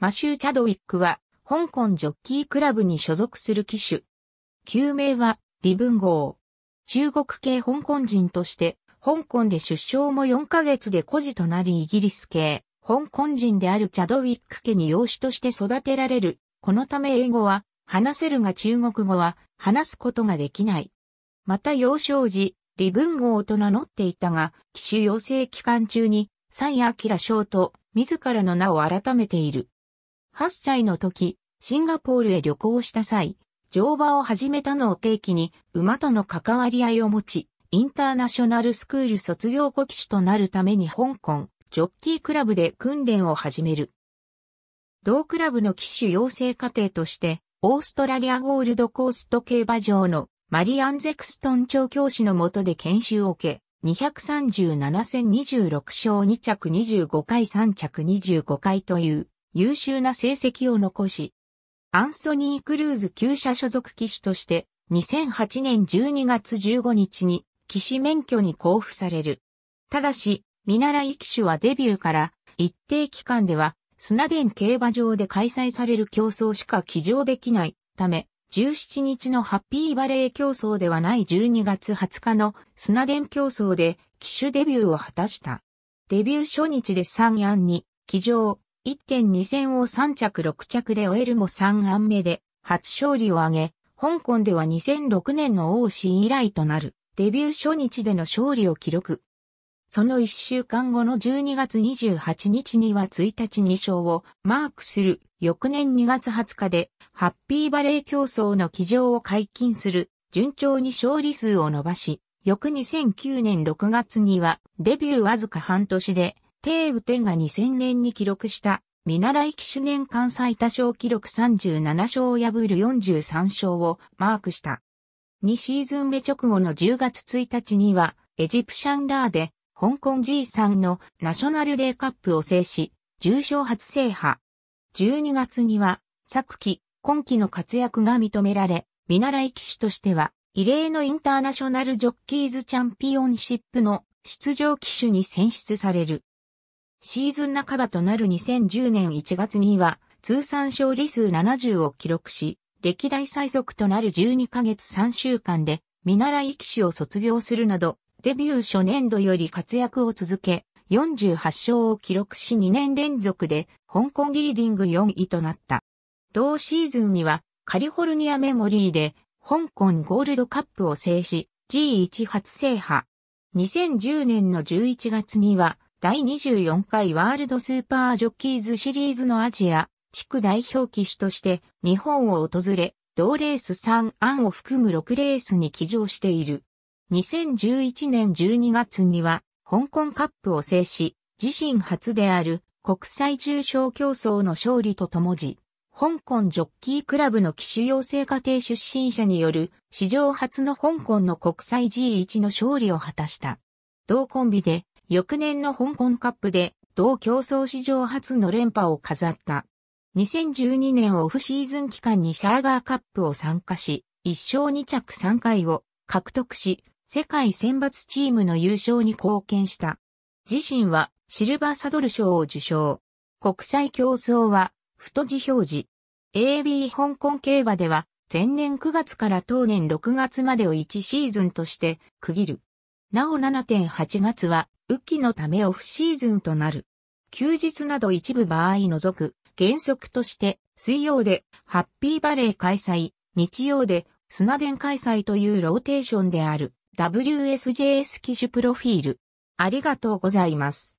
マシュー・チャドウィックは、香港ジョッキークラブに所属する機種。旧名は、李文豪。中国系香港人として、香港で出生も4ヶ月で孤児となりイギリス系、香港人であるチャドウィック家に養子として育てられる。このため英語は、話せるが中国語は、話すことができない。また幼少時、李文豪と名乗っていたが、機種養成期間中に、シ明章と自らの名を改めている。8歳の時、シンガポールへ旅行した際、乗馬を始めたのを契機に馬との関わり合いを持ち、インターナショナルスクール卒業後騎手となるために香港、ジョッキークラブで訓練を始める。同クラブの騎手養成課程として、オーストラリアゴールドコースト競馬場のマリアン・ゼクストン調教師の下で研修を受け、237戦26勝2着25回3着25回という優秀な成績を残し、アンソニー・クルーズ旧車所属騎手として2008年12月15日に騎士免許に交付される。ただし、見習い騎手はデビューから一定期間ではスナデン競馬場で開催される競争しか騎乗できないため、17日のハッピーバレー競争ではない12月20日のスナデン競争で騎手デビューを果たした。デビュー初日で3安に騎乗、1.2戦を3着6着で終えるも3案目で初勝利を挙げ、香港では2006年の王子以来となるデビュー初日での勝利を記録。その1週間後の12月28日には1日2勝をマークする翌年2月20日でハッピーバレー競争の起場を解禁する順調に勝利数を伸ばし、翌2009年6月にはデビューわずか半年で慶雨天が2000年に記録した、見習い騎手年間最多勝記録37勝を破る43勝をマークした。2シーズン目直後の10月1日には、エジプシャンラーで、香港 G3 のナショナルデーカップを制し、重賞初制覇。12月には、昨季、今季の活躍が認められ、見習い騎手としては、異例のインターナショナルジョッキーズチャンピオンシップの出場騎手に選出される。シーズン半ばとなる2010年1月には、通算勝利数70を記録し、歴代最速となる12ヶ月3週間で、見習い騎手を卒業するなど、デビュー初年度より活躍を続け、48勝を記録し2年連続で、香港リーディング4位となった。同シーズンには、カリフォルニアメモリーで、香港ゴールドカップを制し、G1 初制覇。2010年の11月には、第24回ワールドスーパージョッキーズシリーズのアジア地区代表騎手として日本を訪れ、同レース3案を含む6レースに騎乗している。2011年12月には香港カップを制し、自身初である国際重賞競争の勝利とともじ、香港ジョッキークラブの騎手養成家庭出身者による史上初の香港の国際 G1 の勝利を果たした。同コンビで翌年の香港カップで、同競争史上初の連覇を飾った。2012年オフシーズン期間にシャーガーカップを参加し、1勝2着3回を獲得し、世界選抜チームの優勝に貢献した。自身はシルバーサドル賞を受賞。国際競争は太字表示。AB 香港競馬では前年9月から当年6月までを1シーズンとして区切る。なお7.8月は雨季のためオフシーズンとなる。休日など一部場合除く、原則として水曜でハッピーバレー開催、日曜で砂田開催というローテーションである WSJS 機種プロフィール。ありがとうございます。